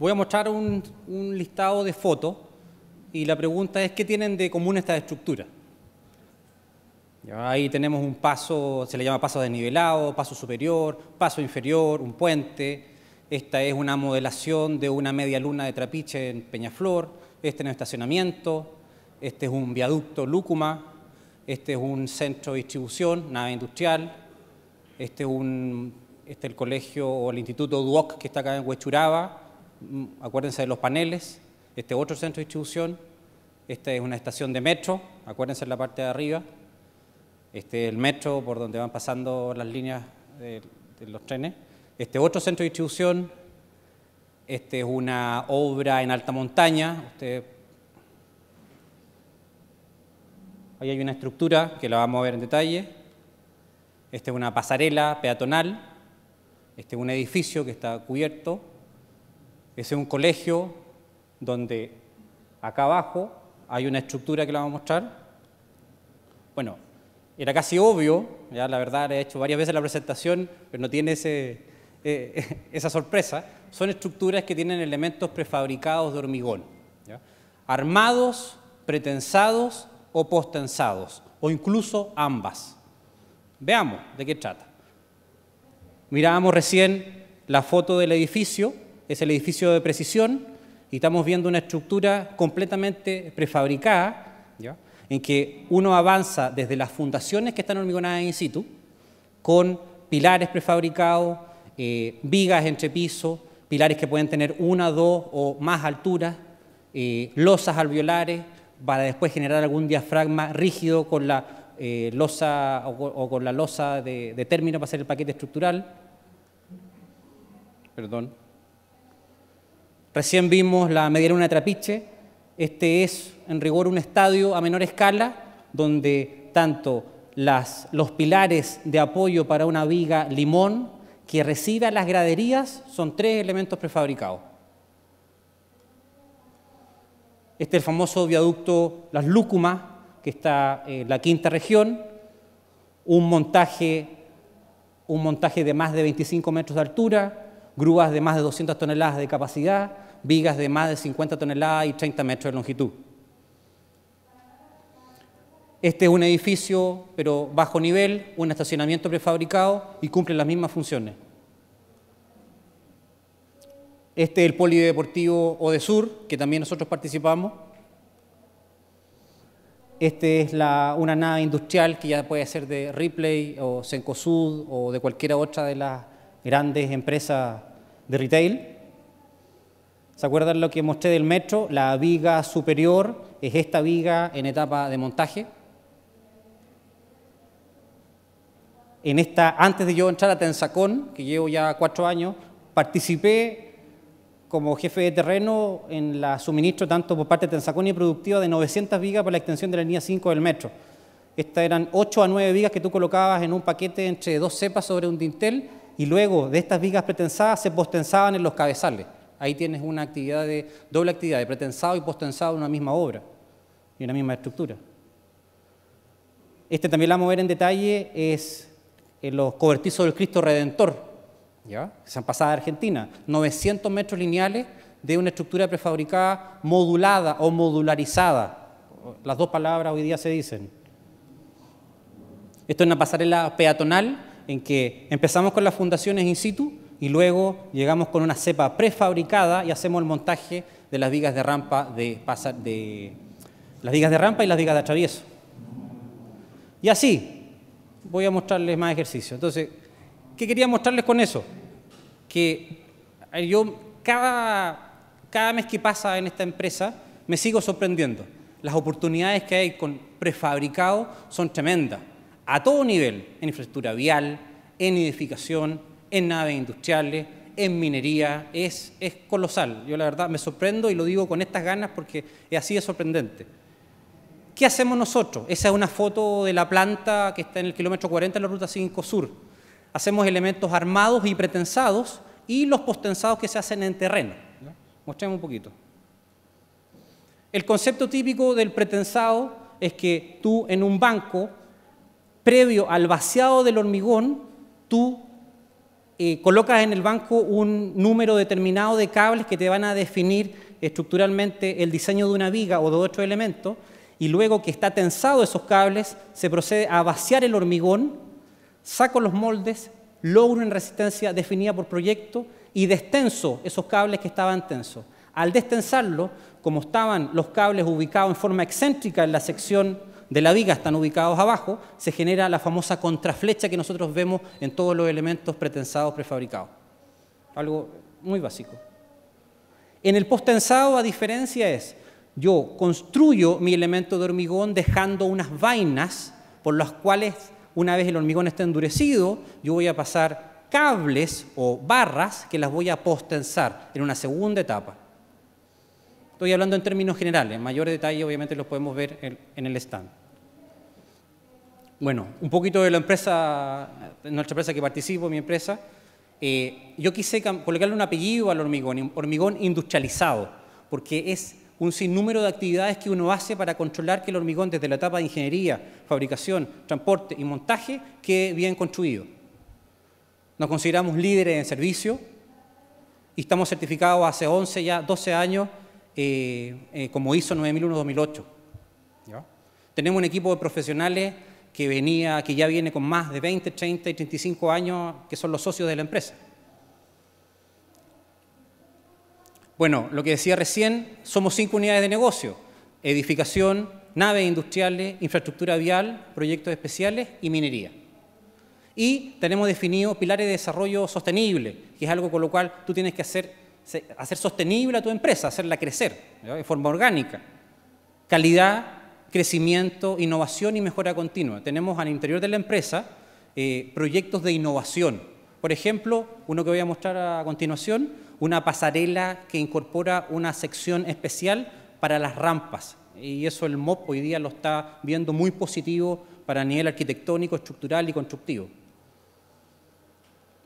Voy a mostrar un, listado de fotos y la pregunta es, ¿qué tienen de común estas estructuras? Ahí tenemos un paso, se le llama paso desnivelado, paso superior, paso inferior, un puente. Esta es una modelación de una media luna de trapiche en Peñaflor. Este es un estacionamiento. Este es un viaducto Lúcuma. Este es un centro de distribución, nave industrial. Este es, este es el colegio o el instituto Duoc que está acá en Huechuraba. Mm, acuérdense de los paneles, este otro centro de distribución, esta es una estación de metro, acuérdense de la parte de arriba, este el metro por donde van pasando las líneas de, los trenes, este otro centro de distribución, este es una obra en alta montaña, ahí hay una estructura que la vamos a ver en detalle, esta es una pasarela peatonal, este es un edificio que está cubierto, es un colegio donde acá abajo hay una estructura que la vamos a mostrar. Bueno, era casi obvio, ya la verdad he hecho varias veces la presentación, pero no tiene eh, esa sorpresa. Son estructuras que tienen elementos prefabricados de hormigón, armados, pretensados o postensados, o incluso ambas. Veamos de qué trata. Mirábamos recién la foto del edificio, es el edificio de precisión y estamos viendo una estructura completamente prefabricada, en que uno avanza desde las fundaciones que están hormigonadas in situ, con pilares prefabricados, eh, vigas entre pisos, pilares que pueden tener una, dos o más alturas, eh, losas alveolares, para después generar algún diafragma rígido con la eh, losa o, con la losa de término para hacer el paquete estructural. Perdón. Recién vimos la medialuna de Trapiche. Este es, en rigor, un estadio a menor escala donde tanto los pilares de apoyo para una viga limón que recibe a las graderías son tres elementos prefabricados. Este es el famoso viaducto Las Lúcumas, que está en la quinta región, un montaje, un montaje de más de 25 metros de altura, grúas de más de 200 toneladas de capacidad, vigas de más de 50 toneladas y 30 metros de longitud. Este es un edificio, pero bajo nivel, un estacionamiento prefabricado y cumple las mismas funciones. Este es el polideportivo Odesur, que también nosotros participamos. Este es una nave industrial que ya puede ser de Ripley o Sencosud o de cualquiera otra de las grandes empresas de retail. ¿Se acuerdan lo que mostré del metro? La viga superior es esta viga en etapa de montaje. En esta, antes de yo entrar a Tensacón, que llevo ya cuatro años, participé como jefe de terreno en la suministro tanto por parte de Tensacón y Productiva de 900 vigas para la extensión de la línea 5 del metro. Estas eran 8 a 9 vigas que tú colocabas en un paquete entre dos cepas sobre un dintel y luego de estas vigas pretensadas se postensaban en los cabezales. Ahí tienes una actividad de doble actividad, de pretensado y postensado en una misma obra y una misma estructura. Este también lo vamos a ver en detalle, es en eh, los cobertizos del Cristo Redentor, ¿ya? que se han pasado a Argentina. 900 metros lineales de una estructura prefabricada modulada o modularizada. Las dos palabras hoy día se dicen. Esto es una pasarela peatonal en que empezamos con las fundaciones in situ y luego llegamos con una cepa prefabricada y hacemos el montaje de las vigas de rampa de, las vigas de rampa y las vigas de atravieso. Y así, voy a mostrarles más ejercicio. Entonces, ¿qué quería mostrarles con eso? Que yo cada, cada mes que pasa en esta empresa me sigo sorprendiendo. Las oportunidades que hay con prefabricado son tremendas a todo nivel, en infraestructura vial, en edificación, en naves industriales, en minería, es, es colosal. Yo la verdad me sorprendo y lo digo con estas ganas porque es así de sorprendente. ¿Qué hacemos nosotros? Esa es una foto de la planta que está en el kilómetro 40 de la ruta 5 Sur. Hacemos elementos armados y pretensados y los postensados que se hacen en terreno. Mostremos un poquito. El concepto típico del pretensado es que tú en un banco previo al vaciado del hormigón, tú eh, colocas en el banco un número determinado de cables que te van a definir estructuralmente el diseño de una viga o de otro elemento, y luego que está tensado esos cables, se procede a vaciar el hormigón, saco los moldes, logro una resistencia definida por proyecto y destenso esos cables que estaban tensos. Al destensarlo, como estaban los cables ubicados en forma excéntrica en la sección de la viga están ubicados abajo, se genera la famosa contraflecha que nosotros vemos en todos los elementos pretensados, prefabricados. Algo muy básico. En el postensado, a diferencia es, yo construyo mi elemento de hormigón dejando unas vainas por las cuales, una vez el hormigón esté endurecido, yo voy a pasar cables o barras que las voy a postensar en una segunda etapa. Estoy hablando en términos generales, en mayor detalle obviamente los podemos ver en el stand. Bueno, un poquito de la empresa, nuestra empresa que participo, mi empresa. Eh, yo quise colocarle un apellido al hormigón, hormigón industrializado, porque es un sinnúmero de actividades que uno hace para controlar que el hormigón desde la etapa de ingeniería, fabricación, transporte y montaje quede bien construido. Nos consideramos líderes en servicio y estamos certificados hace 11, ya 12 años, eh, eh como hizo 9001-2008. Tenemos un equipo de profesionales que venía, que ya viene con más de 20, 30 y 35 años, que son los socios de la empresa. Bueno, lo que decía recién, somos cinco unidades de negocio, edificación, naves industriales, infraestructura vial, proyectos especiales y minería. Y tenemos definido pilares de desarrollo sostenible, que es algo con lo cual tú tienes que hacer, hacer sostenible a tu empresa, hacerla crecer de forma orgánica. Calidad, crecimiento, innovación y mejora continua. Tenemos al interior de la empresa eh, proyectos de innovación. Por ejemplo, uno que voy a mostrar a continuación, una pasarela que incorpora una sección especial para las rampas. Y eso el MOP hoy día lo está viendo muy positivo para nivel arquitectónico, estructural y constructivo.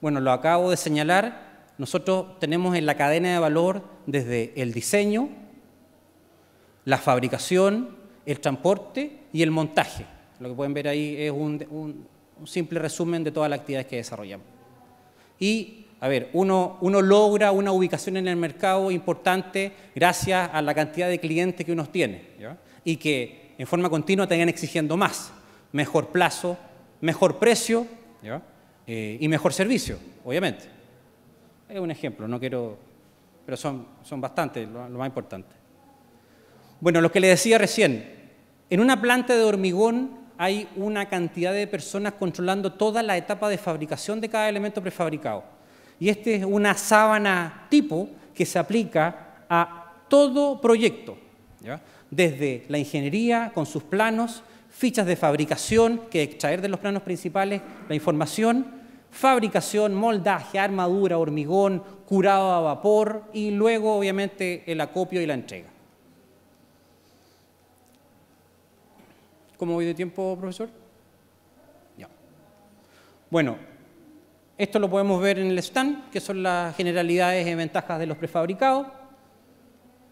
Bueno, lo acabo de señalar, nosotros tenemos en la cadena de valor desde el diseño, la fabricación, el transporte y el montaje. Lo que pueden ver ahí es un, simple resumen de todas las actividades que desarrollamos. Y, a ver, uno, logra una ubicación en el mercado importante gracias a la cantidad de clientes que uno tiene y que en forma continua tengan exigiendo más, mejor plazo, mejor precio eh, y mejor servicio, obviamente. Es un ejemplo, no quiero, pero son, son bastante lo, lo más importante. Bueno, lo que le decía recién, en una planta de hormigón hay una cantidad de personas controlando toda la etapa de fabricación de cada elemento prefabricado. Y esta es una sábana tipo que se aplica a todo proyecto, desde la ingeniería con sus planos, fichas de fabricación que extraer de los planos principales, la información, fabricación, moldaje, armadura, hormigón, curado a vapor y luego obviamente el acopio y la entrega. ¿Cómo voy de tiempo, profesor? Ya. Bueno, esto lo podemos ver en el stand, que son las generalidades y ventajas de los prefabricados.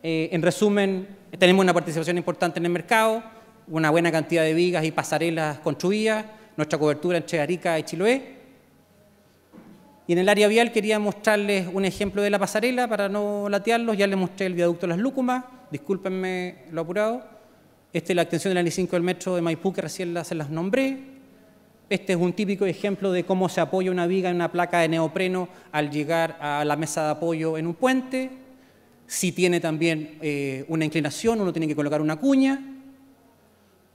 Eh, en resumen, tenemos una participación importante en el mercado, una buena cantidad de vigas y pasarelas construidas, nuestra cobertura entre Arica y Chiloé. Y en el área vial quería mostrarles un ejemplo de la pasarela para no latearlos. Ya les mostré el viaducto Las Lúcumas, discúlpenme lo apurado. Esta es la extensión de la N5 del metro de Maipú, que recién las, se las nombré. Este es un típico ejemplo de cómo se apoya una viga en una placa de neopreno al llegar a la mesa de apoyo en un puente. Si tiene también eh, una inclinación, uno tiene que colocar una cuña,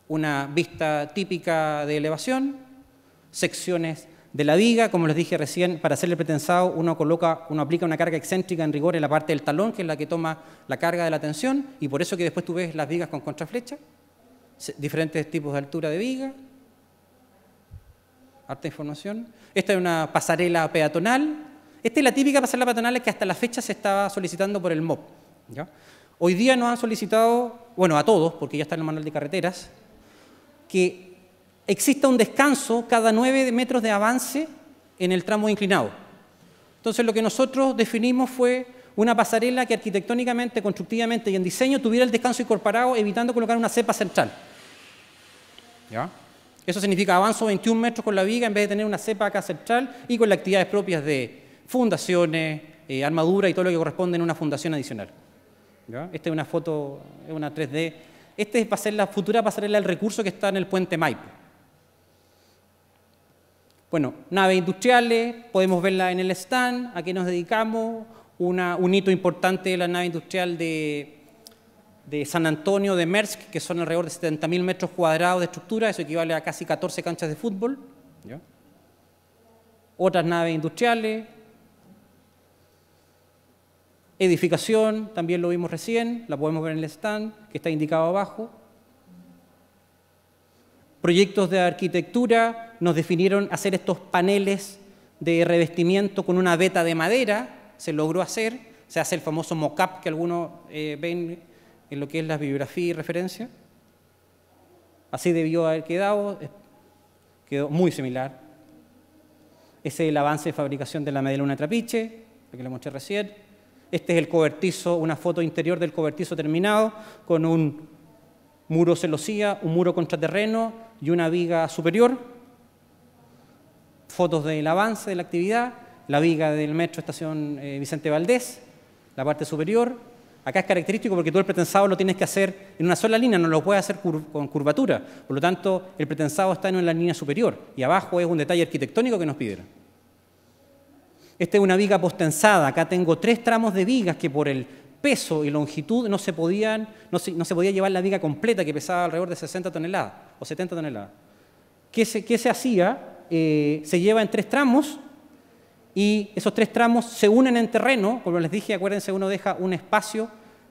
una vista típica de elevación, secciones de la viga. Como les dije recién, para hacerle el pretensado uno, coloca, uno aplica una carga excéntrica en rigor en la parte del talón, que es la que toma la carga de la tensión, y por eso que después tú ves las vigas con contraflecha, diferentes tipos de altura de viga. Harta información. Esta es una pasarela peatonal. Esta es la típica pasarela peatonal que hasta la fecha se estaba solicitando por el MOP. Hoy día nos han solicitado, bueno, a todos, porque ya está en el manual de carreteras, que exista un descanso cada 9 metros de avance en el tramo inclinado. Entonces lo que nosotros definimos fue una pasarela que arquitectónicamente, constructivamente y en diseño tuviera el descanso incorporado evitando colocar una cepa central. Eso significa avanzo 21 metros con la viga en vez de tener una cepa acá central y con las actividades propias de fundaciones, eh, armadura y todo lo que corresponde en una fundación adicional. Esta es una foto, es una 3D. Esta es a ser la futura pasarela del recurso que está en el puente Maipo. Bueno, naves industriales, podemos verla en el stand, a qué nos dedicamos, un hito importante de la nave industrial de, San Antonio, de Mersk, que son alrededor de 70.000 metros cuadrados de estructura, eso equivale a casi 14 canchas de fútbol. Otras naves industriales, edificación, también lo vimos recién, la podemos ver en el stand, que está indicado abajo proyectos de arquitectura nos definieron hacer estos paneles de revestimiento con una veta de madera, se logró hacer, se hace el famoso mock-up que algunos eh, ven en lo que es la bibliografía y referencia. Así debió haber quedado, quedó muy similar. Ese es el avance de fabricación de la de una trapiche, que le mostré recién. Este es el cobertizo, una foto interior del cobertizo terminado, con un muro celosía, un muro contraterreno y una viga superior, fotos del avance de la actividad, la viga del metro estación eh, Vicente Valdés, la parte superior. Acá es característico porque todo el pretensado lo tienes que hacer en una sola línea, no lo puedes hacer con curvatura. Por lo tanto, el pretensado está en la línea superior y abajo es un detalle arquitectónico que nos pidieron. Esta es una viga postensada. Acá tengo tres tramos de vigas que por el peso y longitud no se, podían, no se podía llevar la viga completa que pesaba alrededor de 60 toneladas o 70 toneladas. ¿Qué se, se hacía? Eh, se lleva en tres tramos y esos tres tramos se unen en terreno, como les dije, acuérdense, uno deja un espacio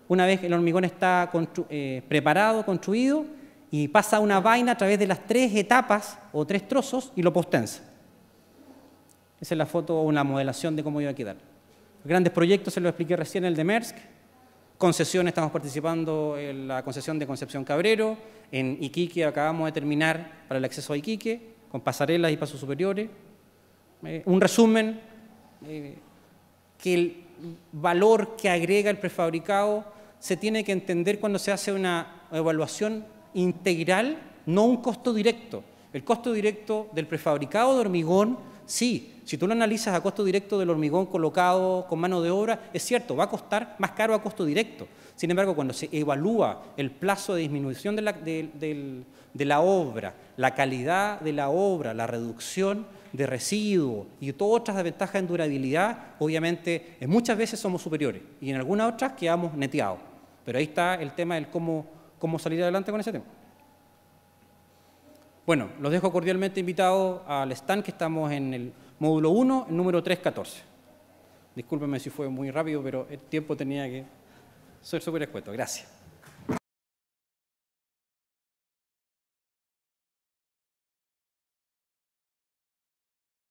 una vez el hormigón está eh, preparado, construido, y pasa una vaina a través de las tres etapas o tres trozos y lo postensa. Esa es la foto o una modelación de cómo iba a quedar. Los grandes proyectos, se lo expliqué recién, el de Maersk, concesión, estamos participando en la concesión de Concepción Cabrero, en Iquique acabamos de terminar para el acceso a Iquique, con pasarelas y pasos superiores. Eh, un resumen, eh, que el valor que agrega el prefabricado se tiene que entender cuando se hace una evaluación integral, no un costo directo. El costo directo del prefabricado de hormigón, sí, si tú lo analizas a costo directo del hormigón colocado con mano de obra, es cierto, va a costar más caro a costo directo. Sin embargo, cuando se evalúa el plazo de disminución de la, obra, la calidad de la obra, la reducción de residuos y todas otras ventajas en durabilidad, obviamente eh, muchas veces somos superiores y en algunas otras quedamos neteados. Pero ahí está el tema del cómo, cómo salir adelante con ese tema. Bueno, los dejo cordialmente invitados al stand que estamos en el Módulo 1, número número 314. Discúlpeme si fue muy rápido, pero el tiempo tenía que ser súper escueto. Gracias.